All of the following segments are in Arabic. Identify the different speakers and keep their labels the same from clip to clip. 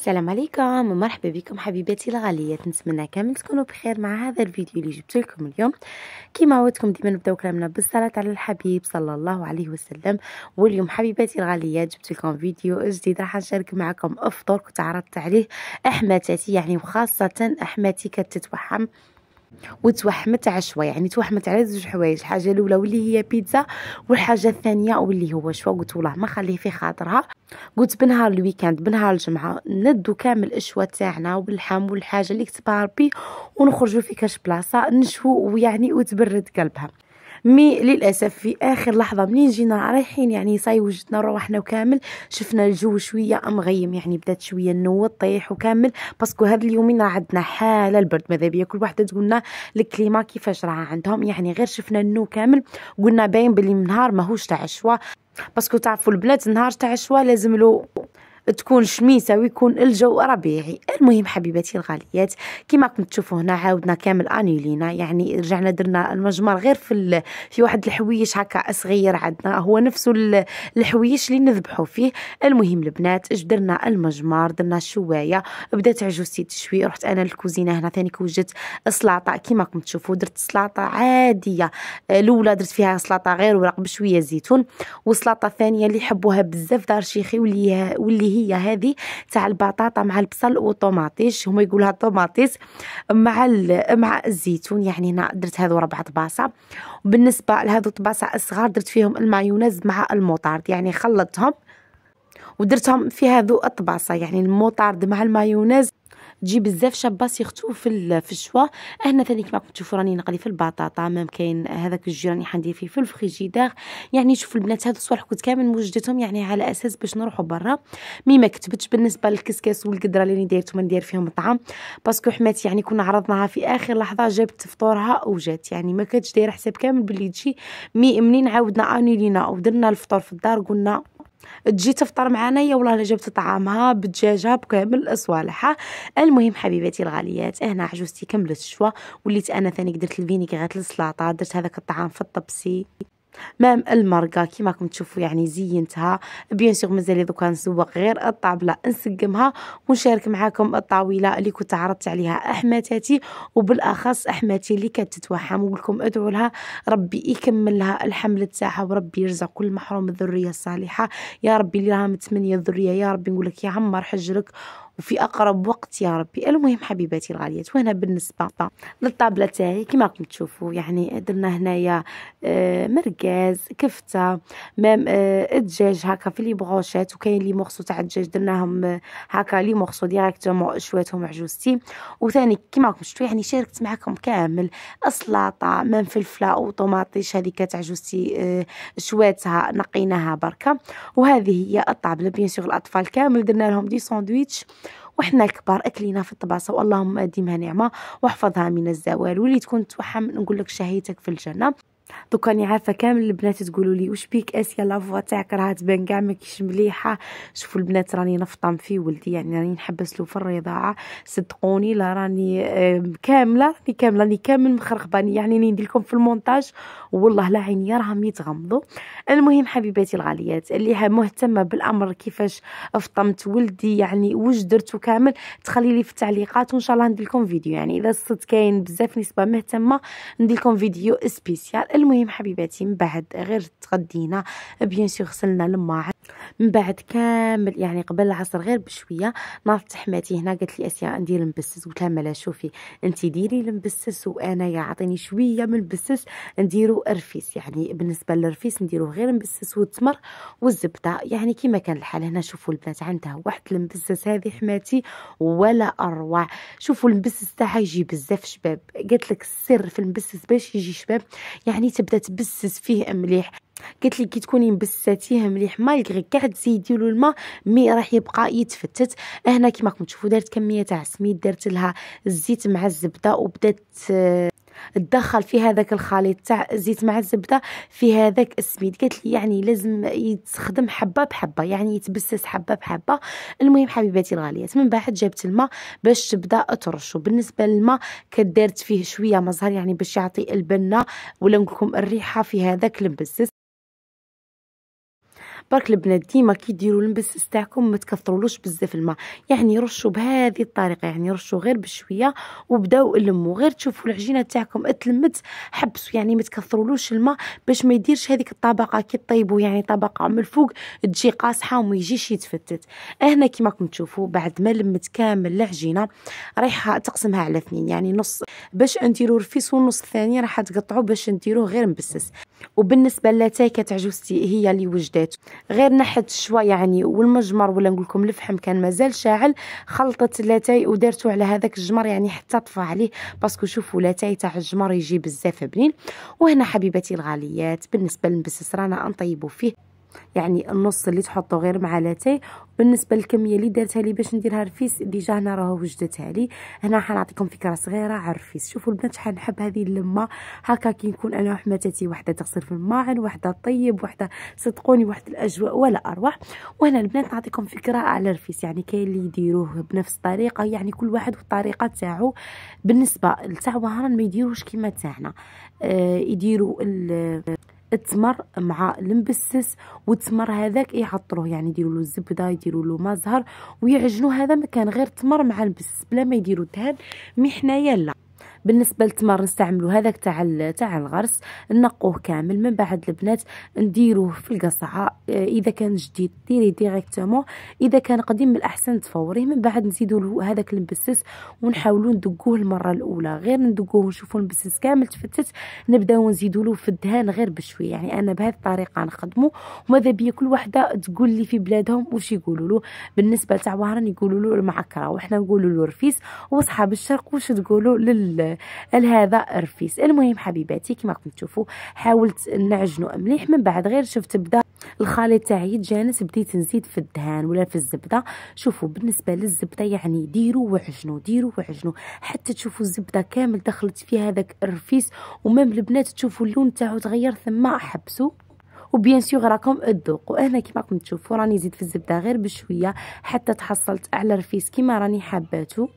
Speaker 1: السلام عليكم ومرحبا بكم حبيباتي الغاليات نتمنى كامل تكونوا بخير مع هذا الفيديو اللي جبت لكم اليوم كيما عودتكم ديما نبداو كلامنا بالصلاه على الحبيب صلى الله عليه وسلم واليوم حبيباتي الغاليات جبت لكم فيديو جديد راح نشارك معكم افطر كنت عرضت عليه احماتاتي يعني وخاصه احماتي كتتوحم وتوحمت عشوه يعني توحمت على زوج حوايج الحاجه الاولى واللي هي بيتزا والحاجه الثانيه واللي هو شوا قلت والله ما خليه في خاطرها قلت بنهار الويكاند بنهار الجمعه ندو كامل الاشوه تاعنا واللحم والحاجه اللي كتباربي ونخرجوا في كاش بلاصه نشفو ويعني وتبرد قلبها مي للاسف في اخر لحظه منين جينا رايحين يعني صاي وجدنا روحنا وكامل شفنا الجو شويه مغيم يعني بدات شويه النوه طيح وكامل باسكو هاد اليومين راه عندنا حاله البرد ماذا بيا كل واحده تقولنا الكليما كيفاش راه عندهم يعني غير شفنا النو كامل قلنا باين بلي من نهار ماهوش تاع الشوا باسكو تعرفوا البلاد نهار تاع الشوا لازم له تكون شميسه ويكون الجو ربيعي المهم حبيباتي الغاليات كما راكم تشوفوا هنا عاودنا كامل انيولينا يعني رجعنا درنا المجمر غير في ال... في واحد الحويش هكا صغير عندنا هو نفسه الحويش اللي نذبحوا فيه المهم البنات جبدرنا المجمر درنا الشوايه بدات عجوزتي تشوي رحت انا للكوزينه هنا ثاني كوجت سلاطه كما راكم تشوفوا درت سلطه عاديه الاولى درت فيها سلطه غير ورق بشويه زيتون والسلاطه الثانيه اللي يحبوها بزاف دار شيخي واللي واللي هي هي هذه تاع البطاطا مع البصل والطوماطيش هما يقولها طوماطيس مع مع الزيتون يعني هنا درت هذو ربع طباسه بالنسبه لهذو الطباسه الصغار درت فيهم المايونيز مع الموطارد يعني خلطتهم ودرتهم في هذو الطباسه يعني الموطارد مع المايونيز تجي بزاف شابه سيغتو في في الشوا هنا ثاني كما راكم تشوفوا راني نقلي في البطاطا مام كاين هذاك الجو راني حندير فيه في الفريجيدار يعني شوف البنات هاد الصوالح كنت كامل موجدتهم يعني على اساس باش نروحوا برا مي ما كتبتش بالنسبه للكسكاس والقدره اللي دايرتهم ندير فيهم الطعام باسكو حماتي يعني كنا عرضناها في اخر لحظه جابت فطورها وجات يعني ما كانتش دايره حساب كامل باللي تجي مي منين عاودنا انيلينا ودرنا الفطور في الدار قلنا تجي تفطر معنا يا والله لا جبت طعامها بالدجاجه بكامل صوالحها المهم حبيباتي الغاليات هنا عجوزتي كملت الشوا وليت انا ثاني درت الفينيغات للسلاطه درت هذاك الطعام في الطبسي مام المرقة كيما راكم تشوفوا يعني زينتها بيان سيغ مازال دوكا نسوق غير الطابله نسقمها ونشارك معاكم الطاوله اللي كنت عرضت عليها احماتاتي وبالاخص احماتي اللي كانت تتوحم ولكم ادعوا لها ربي يكمل لها الحمل تاعها وربي يرزق كل محروم الذريه الصالحه يا ربي اللي راها متمنيه الذريه يا ربي نقول لك يعمر حجرك وفي اقرب وقت يا ربي المهم حبيباتي الغاليات وهنا بالنسبه للطابله تاعي كما راكم تشوفوا يعني درنا هنايا آه، مرقاز كفته مام آه، الدجاج هكا في لي بروشيت وكاين لي مورسو تاع الدجاج درناهم آه، هكا لي مورسو ديريكتومون شويتهم عجوزتي وثاني كما راكم شفتوا يعني شاركت معكم كامل السلطه مام فلفله وطوماطيش هذه كانت عجوزتي شواتها نقيناها بركه وهذه هي الطابله بيان سور الاطفال كامل درنا لهم دي ساندويتش وحنا الكبار اكلينا في الطباسه واللهم ديمها نعمه واحفظها من الزوال واللي تكون توحم نقول لك شهيتك في الجنه دوكا راني عارفه كامل البنات تقولوا لي واش بيك اسيا لافوا تاعك راه تبان كاع ما كيش مليحه شوفوا البنات راني نفطم في ولدي يعني راني نحبس له في الرضاعه صدقوني لا راني كامله راني كامله راني كامل مخرقباني يعني ندير لكم في المونتاج والله لا عيني راهم يتغمضوا المهم حبيباتي الغاليات اللي مهتمه بالامر كيفاش فطمت ولدي يعني واش درتو كامل تخلي لي في التعليقات وان شاء الله ندير لكم فيديو يعني اذا الصد كاين بزاف نسبه مهتمه ندير لكم فيديو سبيسيال المهم المهم حبيباتي من بعد غير تغدينا بيان سور غسلنا الماعن من بعد كامل يعني قبل العصر غير بشويه ناضت حماتي هنا قالت لي اسيا ندير المبسس قلت لها مالا شوفي انت ديري المبسس وانايا عطيني شويه من البسس نديرو رفيس يعني بالنسبه للرفيس نديرو غير مبسس والتمر والزبده يعني كيما كان الحال هنا شوفوا البنات عندها واحد المبسس هذه حماتي ولا اروع شوفوا المبسس تاعها يجي بزاف شباب قالت لك السر في المبسس باش يجي شباب يعني تبدا تبسس فيه مليح قالت لي كي تكوني مبساتيه مليح ما غير كاع تزيدي له الماء مي راح يبقى يتفتت هنا كما راكم تشوفوا دارت كميه تاع سميد درت لها الزيت مع الزبده وبدات تدخل في هذاك الخليط تاع الزيت مع الزبده في هذاك السميد قالت لي يعني لازم يتخدم حبه بحبه يعني يتبسس حبه بحبه المهم حبيباتي الغاليات من بعد جابت الماء باش تبدا ترشو بالنسبه للماء كدرت فيه شويه مزهر يعني باش يعطي البنه ولا نقول لكم الريحه في هذاك المبسس برك البنات ديما ديروا المبسس تاعكم ما تكثرولوش بزاف الماء يعني رشوا بهذه الطريقه يعني رشوا غير بشويه وبداو لموا غير تشوفوا العجينه تاعكم تلمت حبسوا يعني ما تكثرولوش الماء باش ما يديرش هذيك الطبقه كي طيبوا يعني طبقه من الفوق تجي قاصحه وما يجيش يتفتت هنا كيما راكم تشوفوا بعد ما لمت كامل العجينه رايحه تقسمها على اثنين يعني نص باش نديروا رفيس والنص الثاني راح تقطعوا باش نديروه غير مبسس وبالنسبه لتاي كتعجوزتي هي اللي وجدات غير نحت شوية يعني والمجمر ولا نقول لكم الفحم كان مازال شاعل خلطت لاتاي ودارتو على هذاك الجمر يعني حتى طفى عليه باسكو شوفوا لاتاي تاع الجمر يجي بزاف بنين وهنا حبيبتي الغاليات بالنسبه للمبسس رانا انطيبوا فيه يعني النص اللي تحطو غير مع لاتاي بالنسبه للكميه اللي دارتها لي باش نديرها رفيس ديجا هنا راه وجدتها لي هنا حنعطيكم فكره صغيره على الرفيس شوفوا البنات شحال نحب هذه اللمه هكا كي نكون انا وحماتاتي وحده تغسل في الماعن وحده طيب وحده صدقوني واحد الاجواء ولا اروح وهنا البنات نعطيكم فكره على الرفيس يعني كاين اللي يديروه بنفس الطريقه يعني كل واحد والطريقه تاعو بالنسبه لتاع وهران ما يديروش كيما تاعنا آه يديروا التمر مع المبسس والتمر هذاك يعطروه يعني يديروا له الزبده يديروا له زهر ويعجنوا هذا ما كان غير تمر مع البسس بلا ما يديروا الدهن مي حنايا لا بالنسبه للتمر نستعملو هذاك تاع تاع الغرس نقوه كامل من بعد البنات نديروه في القصعه آه، اذا كان جديد ديري ديريكتومون اذا كان قديم من الاحسن تفوريه من بعد نزيدو له هذاك المبسس ونحاولوا ندقوه المره الاولى غير ندقوه ونشوفوا المبسس كامل تفتت نبداو نزيدو له في الدهان غير بشويه يعني انا بهذه الطريقه نخدمه وماذا بيا كل وحده تقول لي في بلادهم واش يقولوا له بالنسبه تاع وهران يقولوا له المعكره وحنا نقولوا له رفيس وصحاب الشرق واش تقولوا لل لهذا الرفيس المهم حبيباتي كما راكم تشوفوا حاولت نعجنو مليح من بعد غير شفت بدا الخليط تاعي جانس بديت نزيد في الدهان ولا في الزبده شوفوا بالنسبه للزبده يعني ديروا وعجنوا ديروا وعجنوا حتى تشوفوا الزبده كامل دخلت في هذاك الرفيس ومام البنات تشوفوا اللون تاعو تغير ثم حبسوا وبيان سيغ راكم تذوقوا انا كيما راكم تشوفوا راني زيد في الزبده غير بشويه حتى تحصلت على رفيس كيما راني حاباتو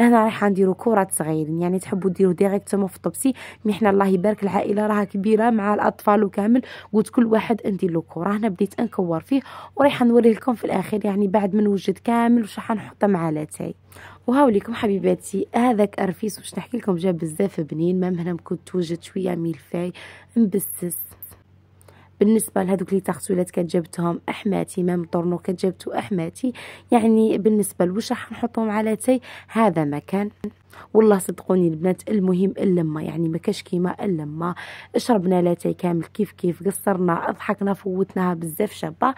Speaker 1: انا رايحه نديرو كرات صغيرين يعني تحبوا ديرو ديريكتومون في الطبسي مي حنا الله يبارك العائله راها كبيره مع الاطفال وكامل قلت كل واحد ندير له كره هنا بديت نكور فيه ورايحه نوري لكم في الاخير يعني بعد ما نوجد كامل وش راح نحطه مع لاتاي وهاو ليكم حبيباتي هذاك ارفيس واش نحكي لكم جاب بزاف بنين ما مهنا كنت توجد شويه ملفاي مبسس بالنسبه لهذوك اللي تغسولات كتجبتهم احماتي مام طرنو كتجبتو احماتي يعني بالنسبه لوش راح نحطهم على تي هذا مكان والله صدقوني البنات المهم اللمه يعني ما كاش كيما اللمه شربنا لاتاي كامل كيف كيف قصرنا ضحكنا فوتناها بزاف شابه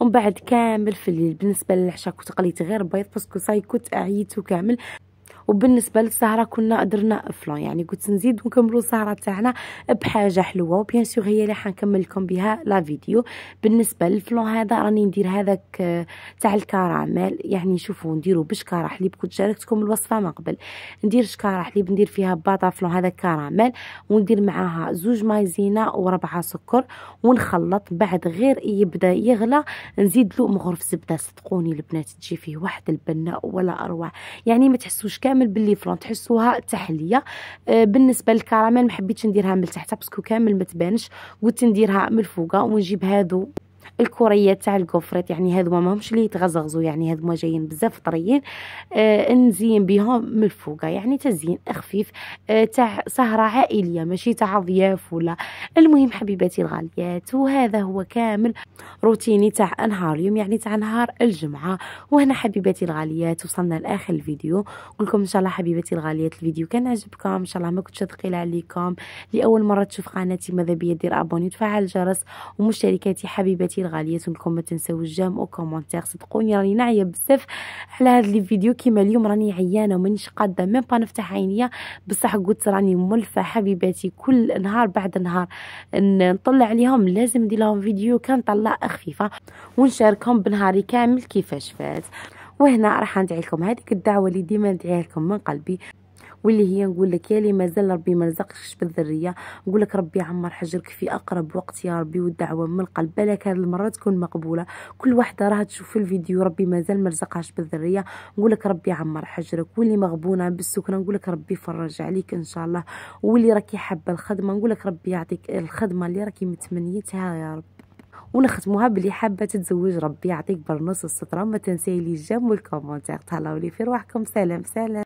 Speaker 1: ومن بعد كامل في الليل بالنسبه للعشاء كنت قليت غير بيض باسكو صاي كنت عييتو كامل وبالنسبه للسهره كنا درنا افلون يعني قلت نزيد ونكملوا السهره تاعنا بحاجه حلوه وبيان سور هي اللي حنكمل لكم بها لا فيديو بالنسبه للفلو هذا راني ندير هذاك آه، تاع الكراميل يعني شوفوا نديروا بشكاره حليب كنت شاركتكم الوصفه من قبل ندير شكاره حليب ندير فيها باطا فلو هذا كراميل وندير معاها زوج مايزينا وربعه سكر ونخلط بعد غير يبدا يغلى نزيد له مغرف زبده صدقوني البنات تجي فيه واحد البنه ولا اروع يعني ما تحسوش كامل كامل باللي فرون تحسوها تحليه آه بالنسبه للكراميل ما حبيتش نديرها من تحت باسكو كامل ما تبانش قلت نديرها من الفوق ونجيب هادو الكريات تاع الكوفريت يعني هذو ماهمش اللي يتغزغزوا يعني هذو ما جايين بزاف طريين آه نزين بهم من الفوق يعني تزيين خفيف آه تاع سهره عائليه ماشي تاع ضياف ولا المهم حبيباتي الغاليات وهذا هو كامل روتيني تاع نهار اليوم يعني تاع نهار الجمعه وهنا حبيباتي الغاليات وصلنا لاخر الفيديو نقول لكم ان شاء الله حبيباتي الغاليات الفيديو كان عجبكم ان شاء الله ما كنتش ثقيل عليكم لاول مره تشوف قناتي ماذا بيا دير ابوني وتفعل الجرس ومشتركاتي حبيباتي كتير غاليه لكم ما تنساو الجام او كومونتير صدقوني راني ناعيه بزاف على هاد لي فيديو كيما اليوم راني عيانه ومانيش قاده ميم با نفتح عينيا بصح قلت راني ملفه حبيباتي كل نهار بعد نهار نطلع عليهم لازم ندير لهم فيديو كنطلع خفيفه ونشاركهم بنهاري كامل كيفاش فات وهنا راح ندعي لكم هذيك الدعوه اللي ديما ندعيها لكم من قلبي واللي هي نقول لك يا لي مازال ربي ما رزقكش بالذريه نقول لك ربي عمر حجرك في اقرب وقت يا ربي والدعوه من القلب بالك هذه المره تكون مقبوله كل واحده راه تشوف في الفيديو ربي مازال ما رزقهاش بالذريه نقول لك ربي عمر حجرك واللي مغبونه بالسكنه نقول لك ربي يفرج عليك ان شاء الله واللي راكي حابه الخدمه نقول لك ربي يعطيك الخدمه اللي راكي متمنيتها يا رب ونختموها بلي حابه تتزوج ربي يعطيك برنص السطره ما تنسي لي جام والكومونتير تهلاو لي في روحكم سلام سلام